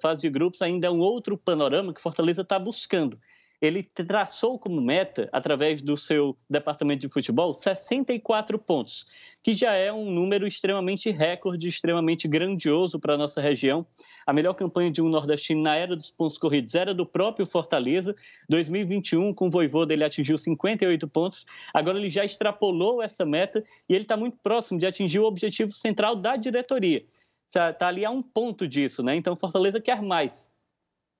fase de grupos ainda é um outro panorama que Fortaleza está buscando. Ele traçou como meta, através do seu departamento de futebol, 64 pontos, que já é um número extremamente recorde, extremamente grandioso para a nossa região. A melhor campanha de um nordestino na era dos pontos corridos era do próprio Fortaleza. 2021, com o voivô ele atingiu 58 pontos. Agora ele já extrapolou essa meta e ele está muito próximo de atingir o objetivo central da diretoria, está tá ali a um ponto disso, né? Então Fortaleza quer mais.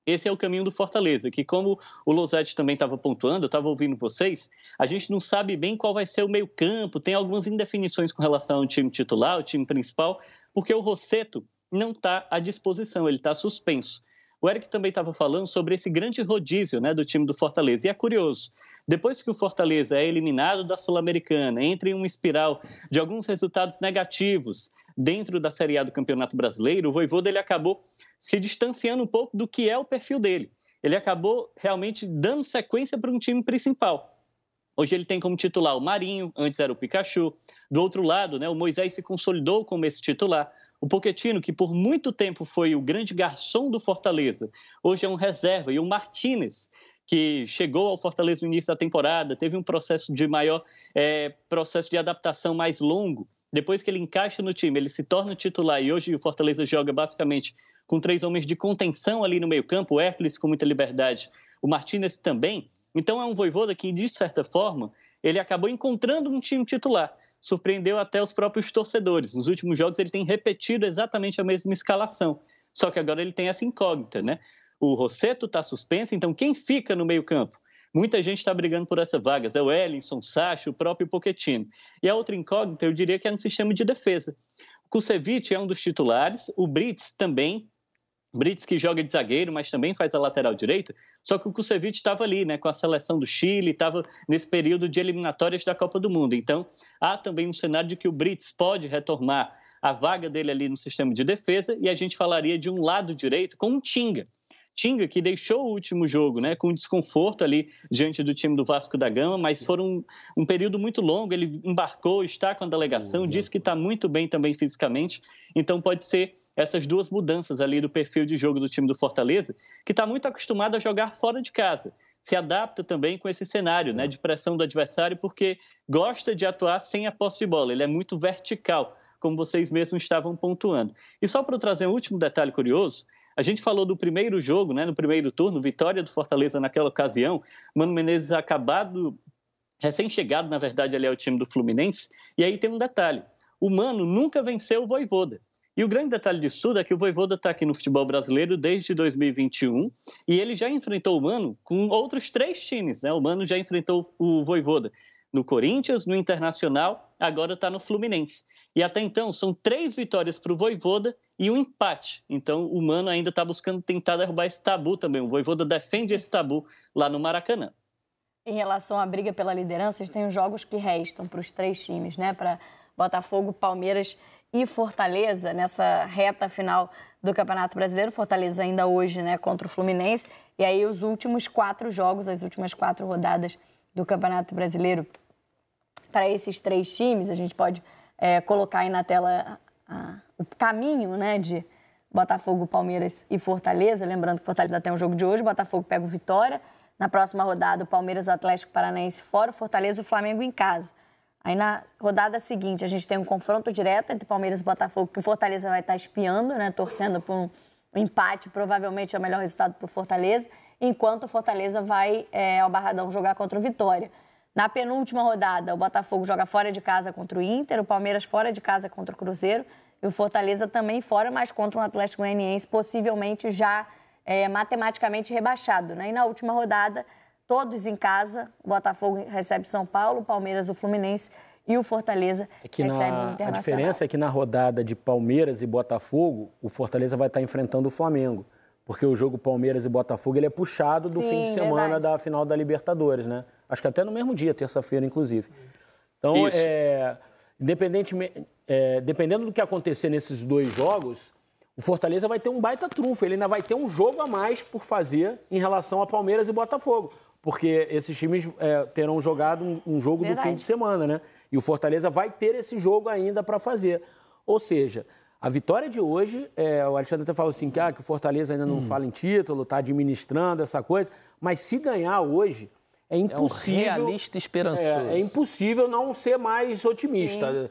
Esse é o caminho do Fortaleza, que como o Losetti também estava pontuando, eu estava ouvindo vocês, a gente não sabe bem qual vai ser o meio campo, tem algumas indefinições com relação ao time titular, o time principal, porque o Rosseto não está à disposição, ele está suspenso. O Eric também estava falando sobre esse grande rodízio né, do time do Fortaleza. E é curioso, depois que o Fortaleza é eliminado da Sul-Americana, entra em uma espiral de alguns resultados negativos dentro da Série A do Campeonato Brasileiro, o Voivoda ele acabou se distanciando um pouco do que é o perfil dele. Ele acabou realmente dando sequência para um time principal. Hoje ele tem como titular o Marinho, antes era o Pikachu. Do outro lado, né, o Moisés se consolidou como esse titular. O Poquetino, que por muito tempo foi o grande garçom do Fortaleza, hoje é um reserva. E o Martinez, que chegou ao Fortaleza no início da temporada, teve um processo de maior é, processo de adaptação mais longo. Depois que ele encaixa no time, ele se torna titular e hoje o Fortaleza joga basicamente com três homens de contenção ali no meio-campo, o Hércules com muita liberdade, o Martinez também. Então é um voivoda que, de certa forma, ele acabou encontrando um time titular surpreendeu até os próprios torcedores. Nos últimos jogos ele tem repetido exatamente a mesma escalação, só que agora ele tem essa incógnita, né? O Rosseto está suspenso, então quem fica no meio-campo? Muita gente está brigando por essa vaga. É o Ellingson, Sacha, o próprio Pochettino. E a outra incógnita, eu diria que é no sistema de defesa. O Kusevich é um dos titulares, o Brits também, Brits que joga de zagueiro, mas também faz a lateral direita. Só que o Kusevich estava ali, né, com a seleção do Chile, estava nesse período de eliminatórias da Copa do Mundo. Então, há também um cenário de que o Brits pode retomar a vaga dele ali no sistema de defesa e a gente falaria de um lado direito com o Tinga. Tinga que deixou o último jogo, né, com desconforto ali diante do time do Vasco da Gama, mas foram um, um período muito longo. Ele embarcou, está com a delegação, uhum. diz que está muito bem também fisicamente, então pode ser essas duas mudanças ali do perfil de jogo do time do Fortaleza, que está muito acostumado a jogar fora de casa. Se adapta também com esse cenário né, é. de pressão do adversário, porque gosta de atuar sem a posse de bola, ele é muito vertical, como vocês mesmos estavam pontuando. E só para trazer um último detalhe curioso, a gente falou do primeiro jogo, né, no primeiro turno, vitória do Fortaleza naquela ocasião, Mano Menezes acabado, recém-chegado, na verdade, ali ao time do Fluminense, e aí tem um detalhe, o Mano nunca venceu o Voivoda. E o grande detalhe disso tudo é que o Voivoda está aqui no futebol brasileiro desde 2021 e ele já enfrentou o Mano com outros três times. Né? O Mano já enfrentou o Voivoda no Corinthians, no Internacional, agora está no Fluminense. E até então são três vitórias para o Voivoda e um empate. Então o Mano ainda está buscando tentar derrubar esse tabu também. O Voivoda defende esse tabu lá no Maracanã. Em relação à briga pela liderança, a gente tem os jogos que restam para os três times, né? Para Botafogo, Palmeiras e Fortaleza nessa reta final do Campeonato Brasileiro. Fortaleza ainda hoje, né, contra o Fluminense. E aí os últimos quatro jogos, as últimas quatro rodadas do Campeonato Brasileiro para esses três times. A gente pode é, colocar aí na tela a, o caminho, né, de Botafogo, Palmeiras e Fortaleza. Lembrando que Fortaleza tem um jogo de hoje. Botafogo pega o Vitória. Na próxima rodada, o Palmeiras, o Atlético Paranaense fora, o Fortaleza, o Flamengo em casa. Aí na rodada seguinte a gente tem um confronto direto entre Palmeiras e Botafogo, que o Fortaleza vai estar tá espiando, né? Torcendo por um empate, provavelmente é o melhor resultado para o Fortaleza, enquanto o Fortaleza vai é, ao Barradão jogar contra o Vitória. Na penúltima rodada, o Botafogo joga fora de casa contra o Inter, o Palmeiras fora de casa contra o Cruzeiro e o Fortaleza também fora, mas contra um Atlético Goianiense possivelmente já é, matematicamente rebaixado. Né? E na última rodada, todos em casa. O Botafogo recebe São Paulo, o Palmeiras o Fluminense e o Fortaleza é que recebe na, o Internacional. A diferença é que na rodada de Palmeiras e Botafogo, o Fortaleza vai estar enfrentando o Flamengo. Porque o jogo Palmeiras e Botafogo ele é puxado do Sim, fim de semana verdade. da final da Libertadores, né? Acho que até no mesmo dia, terça-feira, inclusive. Então, é, é, dependendo do que acontecer nesses dois jogos, o Fortaleza vai ter um baita trunfo. Ele ainda vai ter um jogo a mais por fazer em relação a Palmeiras e Botafogo porque esses times é, terão jogado um, um jogo Verdade. do fim de semana, né? E o Fortaleza vai ter esse jogo ainda para fazer. Ou seja, a vitória de hoje, é, o Alexandre até falou assim, que, ah, que o Fortaleza ainda não hum. fala em título, está administrando essa coisa, mas se ganhar hoje, é impossível. É um realista esperançoso. É, é, impossível não ser mais otimista.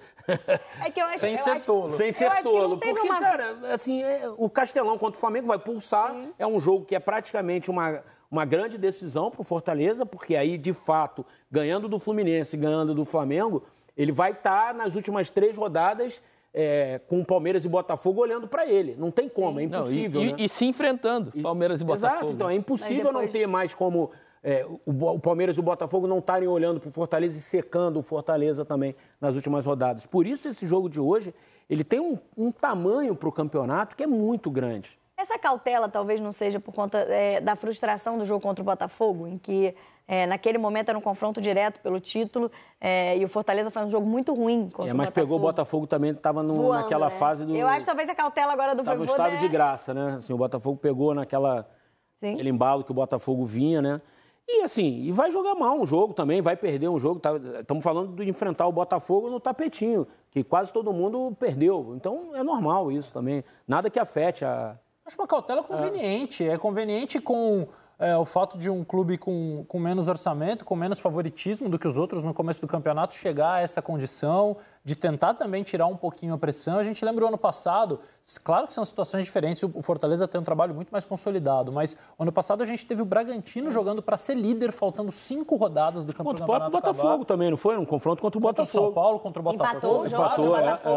é que eu acho, Sem ser tolo. Sem ser tolo. Porque, uma... cara, assim, é, o Castelão contra o Flamengo vai pulsar. Sim. É um jogo que é praticamente uma uma grande decisão para o Fortaleza, porque aí, de fato, ganhando do Fluminense, ganhando do Flamengo, ele vai estar tá, nas últimas três rodadas é, com Palmeiras e Botafogo olhando para ele. Não tem como, é Sim. é impossível. Não, e, né? e, e, se enfrentando, Palmeiras e, Botafogo. Exato, então é impossível depois... não ter mais como é, o, o, Palmeiras e o Botafogo não estarem olhando para o Fortaleza e secando o Fortaleza também nas últimas rodadas. Por isso, esse jogo de hoje, ele tem um, um tamanho para o campeonato que é muito grande. Essa cautela talvez não seja por conta é, da frustração do jogo contra o Botafogo, em que é, naquele momento era um confronto direto pelo título é, e o Fortaleza foi um jogo muito ruim contra é, o Botafogo. pegou o Botafogo também, estava naquela né? fase do... Eu acho talvez a cautela agora do Tava Vovô, no estado de é graça, né? Assim, o Botafogo pegou naquela... Sim. Aquele embalo que o Botafogo vinha, né? E assim, e vai jogar mal um jogo também, vai perder um jogo. Estamos tá, falando de enfrentar o Botafogo no tapetinho, que quase todo mundo perdeu. Então é normal isso também. Nada que afete a, Acho uma cautela é. conveniente. É, é conveniente com é, o fato de um clube com, com menos orçamento, com menos favoritismo do que os outros no começo do campeonato, chegar a essa condição de tentar também tirar um pouquinho a pressão. A gente lembra o ano passado, claro que são situações diferentes, o Fortaleza tem um trabalho muito mais consolidado, mas ano passado a gente teve o Bragantino jogando para ser líder, faltando cinco rodadas do campeonato. Contra o Botafogo acabar. também, não foi? Um confronto contra o Botafogo. Contra São Paulo, contra o Botafogo. Empatou, Empatou o jogo, Empatou,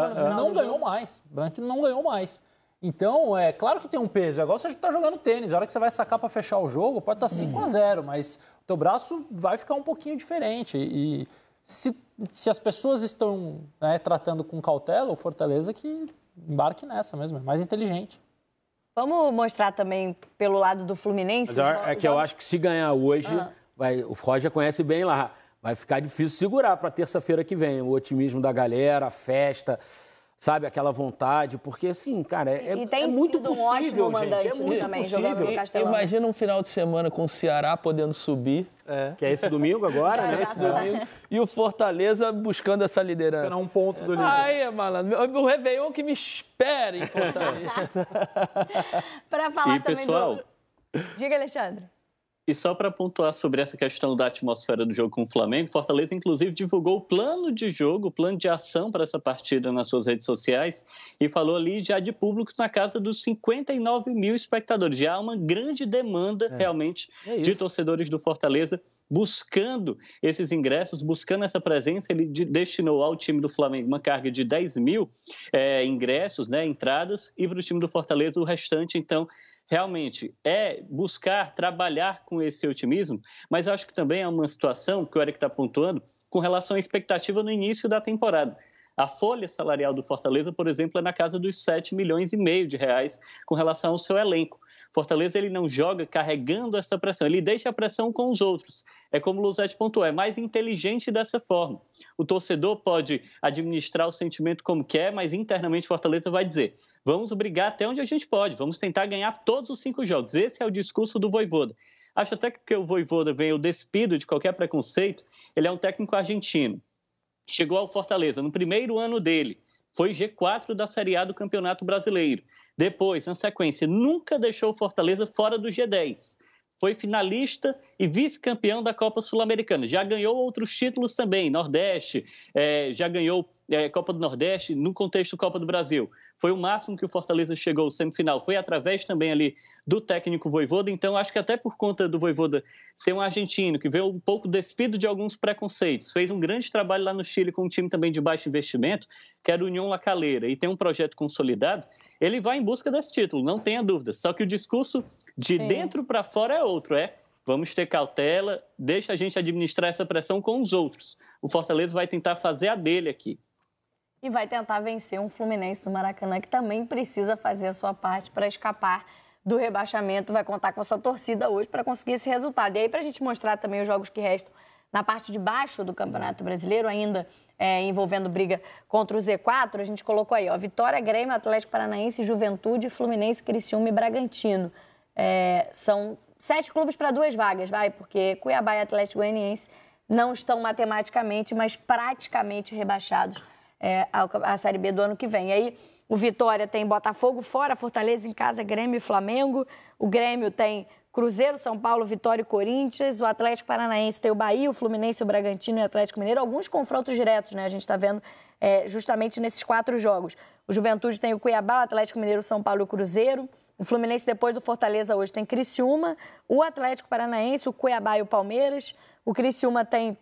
Botafogo é, é, é. não ganhou mais. O Bragantino não ganhou mais. Então, é claro que tem um peso. É igual você está jogando tênis. A hora que você vai sacar para fechar o jogo, pode estar tá 5 a 0 uhum. mas o teu braço vai ficar um pouquinho diferente. E se, se as pessoas estão né, tratando com cautela, o Fortaleza que embarque nessa mesmo, é mais inteligente. Vamos mostrar também pelo lado do Fluminense. Mas é que eu acho que se ganhar hoje, uhum. vai, o Roger conhece bem lá. Vai ficar difícil segurar para terça-feira que vem. O otimismo da galera, a festa sabe, aquela vontade, porque assim, cara, é, e é, tem é muito sido possível, um ótimo mandante gente, é também possível. jogando no Castelão. Imagina um final de semana com o Ceará podendo subir. É. Que é esse domingo agora, já, né? Já esse tá. domingo. E o Fortaleza buscando essa liderança. Era um ponto do livro. Aí, malandro. O Réveillon que me espere em Fortaleza. pra falar e, também pessoal, do... Diga, Alexandre. E só para pontuar sobre essa questão da atmosfera do jogo com o Flamengo, Fortaleza inclusive divulgou o plano de jogo, o plano de ação para essa partida nas suas redes sociais e falou ali já de público na casa dos 59 mil espectadores. Já há uma grande demanda é. realmente é de torcedores do Fortaleza buscando esses ingressos, buscando essa presença. Ele destinou ao time do Flamengo uma carga de 10 mil é, ingressos, né, entradas, e para o time do Fortaleza o restante. Então, realmente é buscar trabalhar com esse otimismo, mas acho que também é uma situação que o Eric está pontuando com relação à expectativa no início da temporada. A folha salarial do Fortaleza, por exemplo, é na casa dos 7 milhões e meio de reais com relação ao seu elenco. Fortaleza ele não joga carregando essa pressão, ele deixa a pressão com os outros. É como o Luzete pontuou, é mais inteligente dessa forma. O torcedor pode administrar o sentimento como quer, mas internamente Fortaleza vai dizer: vamos brigar até onde a gente pode, vamos tentar ganhar todos os cinco jogos. Esse é o discurso do Voivoda. Acho até que porque o Voivoda veio despido de qualquer preconceito, ele é um técnico argentino chegou ao Fortaleza no primeiro ano dele, foi G4 da Série A do Campeonato Brasileiro. Depois, na sequência, nunca deixou o Fortaleza fora do G10. Foi finalista e vice-campeão da Copa Sul-Americana. Já ganhou outros títulos também, Nordeste, é, já ganhou é, Copa do Nordeste no contexto Copa do Brasil. Foi o máximo que o Fortaleza chegou semifinal. Foi através também ali do técnico Voivoda. Então, acho que até por conta do Voivoda ser um argentino, que veio um pouco despido de alguns preconceitos, fez um grande trabalho lá no Chile com um time também de baixo investimento, que era o União La Calera, e tem um projeto consolidado, ele vai em busca desse título, não tenha dúvida. Só que o discurso de é. dentro para fora é outro, é Vamos ter cautela, deixa a gente administrar essa pressão com os outros. O Fortaleza vai tentar fazer a dele aqui. E vai tentar vencer um Fluminense do Maracanã que também precisa fazer a sua parte para escapar do rebaixamento. Vai contar com a sua torcida hoje para conseguir esse resultado. E aí, para a gente mostrar também os jogos que restam na parte de baixo do Campeonato Brasileiro, ainda é, envolvendo briga contra o Z4, a gente colocou aí, ó, Vitória, Grêmio, Atlético Paranaense, Juventude, Fluminense, Criciúma e Bragantino. É, são sete clubes para duas vagas, vai, porque Cuiabá e Atlético Goianiense não estão matematicamente, mas praticamente rebaixados é, à Série B do ano que vem. E aí o Vitória tem Botafogo fora, Fortaleza em casa, Grêmio e Flamengo. O Grêmio tem Cruzeiro, São Paulo, Vitória e Corinthians. O Atlético Paranaense tem o Bahia, o Fluminense, o Bragantino e o Atlético Mineiro. Alguns confrontos diretos, né? A gente está vendo é, justamente nesses quatro jogos. O Juventude tem o Cuiabá, o Atlético Mineiro, São Paulo e o Cruzeiro. O Fluminense, depois do Fortaleza, hoje tem Criciúma, o Atlético Paranaense, o Cuiabá e o Palmeiras. O Criciúma tem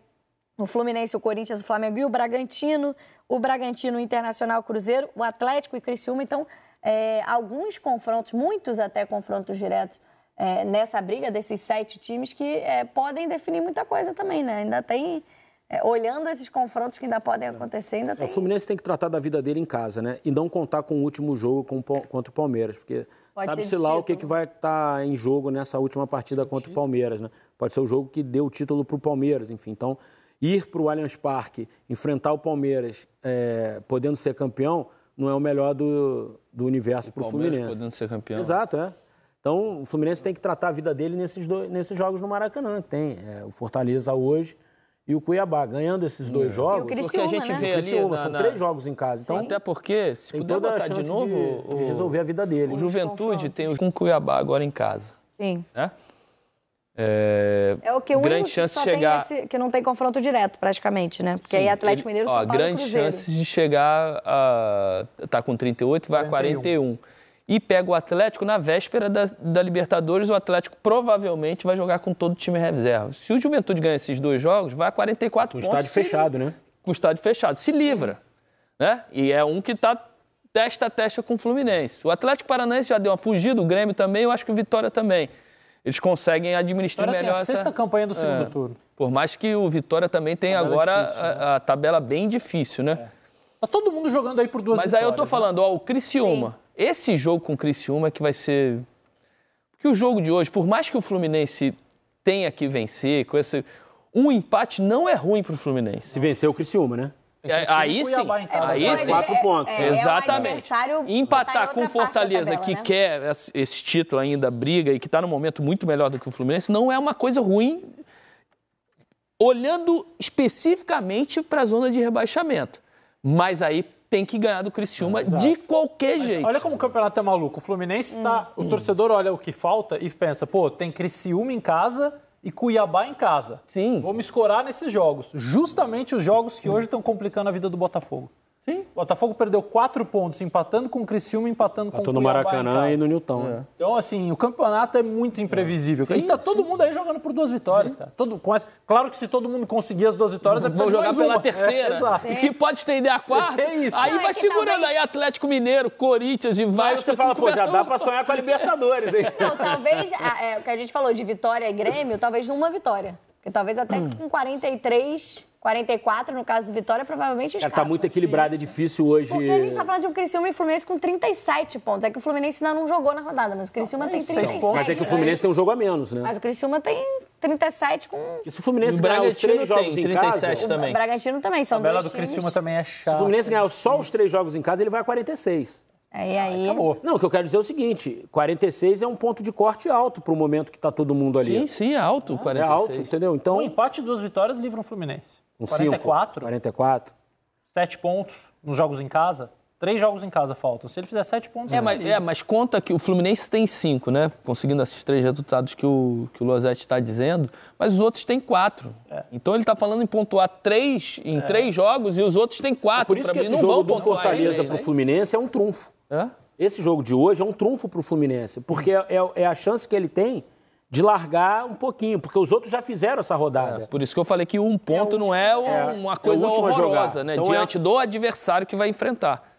o Fluminense, o Corinthians, o Flamengo e o Bragantino. O Bragantino, o Internacional, o Cruzeiro, o Atlético e o Criciúma. Então, é, alguns confrontos, muitos até confrontos diretos é, nessa briga desses sete times que é, podem definir muita coisa também, né? Ainda tem é, olhando esses confrontos que ainda podem é. acontecer, ainda é, tem... O Fluminense tem que tratar da vida dele em casa, né? E não contar com o último jogo com, contra o Palmeiras, porque sabe-se lá o que, que vai estar tá em jogo nessa última partida contra o Palmeiras, né? Pode ser o jogo que deu o título para o Palmeiras, enfim. Então, ir para o Allianz Parque, enfrentar o Palmeiras, é, podendo ser campeão, não é o melhor do, do universo para o Fluminense. podendo ser campeão. Exato, é. Então, o Fluminense tem que tratar a vida dele nesses, dois, nesses jogos no Maracanã. Tem é, o Fortaleza hoje e o Cuiabá ganhando esses dois é. jogos. E o porque a gente né? vê ali na, são na... três jogos em casa. Então, até porque se puder botar de novo de, o... de resolver a vida dele. O Juventude tem o um Cuiabá agora em casa. Sim. Né? É, é o que o grande chance de chegar esse, que não tem confronto direto praticamente, né? Porque Sim, aí Atlético Mineiro só tá grande chance de chegar a tá com 38, vai 41. a 41 e pega o Atlético na véspera da, da, Libertadores. O Atlético provavelmente vai jogar com todo o time reserva. Se o Juventude ganha esses dois jogos, vai a 44 com pontos. Com estádio fechado, né? Com estádio fechado. Se livra. Né? E é um que está testa a testa com o Fluminense. O Atlético Paranaense já deu uma fugida, o Grêmio também, eu acho que o Vitória também. Eles conseguem administrar melhor tem a essa... sexta campanha do é. segundo é. turno. Por mais que o Vitória também tenha agora difícil, a, né? a, tabela bem difícil, né? É. Tá todo mundo jogando aí por duas Mas aí eu tô né? falando, ó, o Criciúma... Sim esse jogo com o Criciúma é que vai ser... Porque o jogo de hoje, por mais que o Fluminense tenha que vencer, com esse... um empate não é ruim para o Fluminense. Se vencer o Criciúma, né? É, é aí sim, aí sim. Quatro pontos. É, é, Exatamente. Um Empatar com o Fortaleza, tabela, né? Né? que né? quer esse título ainda, briga, e que está no momento muito melhor do que o Fluminense, não é uma coisa ruim olhando especificamente para a zona de rebaixamento. Mas aí tem que ganhar do Criciúma Exato. de qualquer Mas jeito. Olha como o campeonato é maluco. O Fluminense está. Hum. O torcedor olha o que falta e pensa, pô, tem Criciúma em casa e Cuiabá em casa. Sim. Vou me escorar nesses jogos. Justamente os jogos que hoje estão complicando a vida do Botafogo. Sim, o Botafogo perdeu quatro pontos, empatando com o Criciúma, empatando com o no Maracanã e no Newton. É. Né? Então, assim, o campeonato é muito imprevisível. É. Sim, e tá todo sim. mundo aí jogando por duas vitórias, sim. cara. Todo, com as. claro que se todo mundo conseguir as duas vitórias, vai é Vão jogar pela uma. É, terceira. É, exato. E que pode estender a quarta. É isso. Aí Não, vai segurando talvez... aí Atlético Mineiro, Corinthians e vários. Mas você fala, pô, já dá pra sonhar com a Libertadores, hein? Não, talvez, ah, é, o que a gente falou de vitória e Grêmio, talvez numa vitória. Porque talvez até hum. com 43, 44, no caso do Vitória, provavelmente tá escapa. Cara, muito assim. equilibrado, é difícil hoje. Porque a gente está falando de um Criciúma e Fluminense com 37 pontos. É que o Fluminense ainda não jogou na rodada, mas o Criciúma não, tem 37. É pontos. Mas é que o Fluminense tem um jogo a menos, né? Mas o Criciúma tem 37 com... isso o Fluminense o ganhar os três jogos tem, em 37 casa... também. O Bragantino também, são dois times. A do Criciúma também é chato Se o Fluminense ganhar só os três jogos em casa, ele vai a 46. Aí, ah, aí... Acabou. Não, o que eu quero dizer é o seguinte: 46 é um ponto de corte alto para o momento que está todo mundo ali. Sim, sim, é alto. Ah, 46. É alto, entendeu? Então. Um empate, duas vitórias, livra o um Fluminense. Um 44. Cinco, 44. Sete pontos nos jogos em casa. Três jogos em casa faltam. Se ele fizer sete pontos, é, mas, é, mas conta que o Fluminense tem cinco, né? Conseguindo esses três resultados que o, que o Losetti está dizendo, mas os outros têm quatro. É. Então ele está falando em pontuar três em é. três jogos e os outros têm quatro. É por isso pra que mim, esse não jogo vão do Fortaleza para o Fluminense é um trunfo. Hã? Esse jogo de hoje é um trunfo para o Fluminense, porque é, é, é, a chance que ele tem de largar um pouquinho, porque os outros já fizeram essa rodada. É, por isso que eu falei que um ponto é não é uma é, coisa horrorosa, jogada. né? Então diante do adversário que vai enfrentar. Então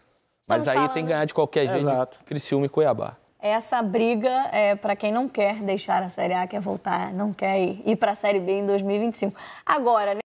Mas Estamos aí falando. tem que né? ganhar de qualquer jeito, Exato. Criciúma e Cuiabá essa briga é para quem não quer deixar a Série A, quer voltar, não quer ir, ir para a Série B em 2025. Agora, né?